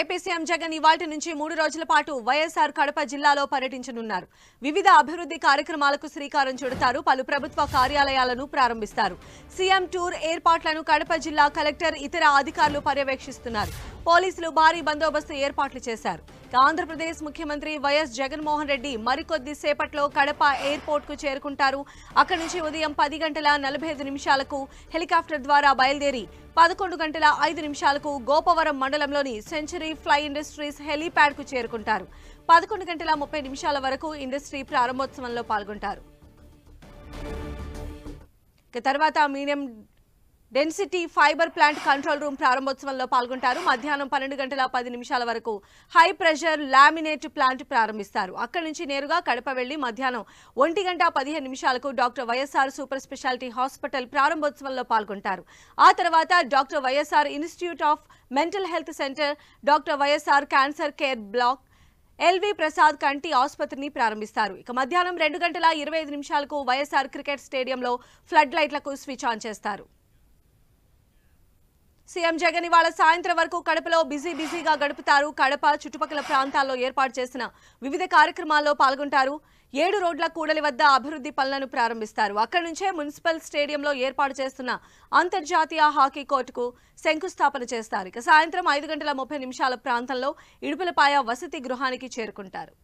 AP CM Jagan ఇవాటి నుంచి మూడు రోజుల పాటు వైఎస్ఆర్ కడప జిల్లాలో పర్యటించనున్నారు వివిధ అభివృద్ధి కార్యక్రమాలకు శ్రీకారం చుడతారు పలు ప్రభుత్వ కార్యాలయాలను ప్రారంభిస్తారు సీఎం టూర్ ఏర్పాట్లను కడప జిల్లా కలెక్టర్ ఇతర అధికారులు పర్యవేక్షిస్తున్నారు పోలీసులు భారీ బందోబస్తు ఏర్పాట్లు చేశారు ఆంధ్రప్రదేశ్ ముఖ్యమంత్రి వైఎస్ జగన్మోహన్ రెడ్డి మరికొద్ది సేపట్లో కడప ఎయిర్పోర్ట్ కు చేరుకుంటారు అక్కడి నుంచి ఉదయం పది గంటల నలభై నిమిషాలకు హెలికాప్టర్ ద్వారా బయలుదేరి పదకొండు గంటల ఐదు నిమిషాలకు గోపవరం మండలంలోని సెంచరీ ఫ్లై ఇండస్ట్రీస్ హెలీప్యాడ్ కు చేరుకుంటారు పదకొండు గంటల ముప్పై నిమిషాల వరకు ఇండస్ట్రీ ప్రారంభోత్సవంలో పాల్గొంటారు తర్వాత medium density fibre plant control room ప్రారంభోత్సవంలో పాల్గొంటారు మధ్యాహ్నం పన్నెండు గంటల పది నిమిషాల వరకు హై ప్రెషర్ లామినేట్ ప్లాంట్ ప్రారంభిస్తారు అక్కడి నుంచి నేరుగా కడప వెళ్లి మధ్యాహ్నం ఒంటి గంట పదిహేను నిమిషాలకు doctor YSR super speciality hospital ప్రారంభోత్సవంలో పాల్గొంటారు ఆ తర్వాత doctor YSR institute of mental health centre doctor YSR cancer care block LV Prasad కంటి ఆసుపత్రిని ప్రారంభిస్తారు ఇక మధ్యాహ్నం రెండు గంటల ఇరవై నిమిషాలకు వైఎస్ఆర్ క్రికెట్ స్టేడియంలో ఫ్లడ్ లైట్లకు స్విచ్ ఆన్ చేస్తారు సీఎం జగన్ ఇవాళ సాయంత్రం వరకు కడపలో బిజీ బిజీగా గడుపుతారు కడప చుట్టుపక్కల ప్రాంతాల్లో ఏర్పాటు చేసిన వివిధ కార్యక్రమాల్లో పాల్గొంటారు ఏడు రోడ్ల కూడలి వద్ద అభివృద్ధి పనులను ప్రారంభిస్తారు అక్కడి నుంచే మున్సిపల్ స్టేడియంలో ఏర్పాటు చేస్తున్న అంతర్జాతీయ హాకీ కోర్టుకు శంకుస్థాపన చేస్తారు ఇక సాయంత్రం ఐదు గంటల ముప్పై నిమిషాల ప్రాంతంలో ఇడుపులపాయ వసతి గృహానికి చేరుకుంటారు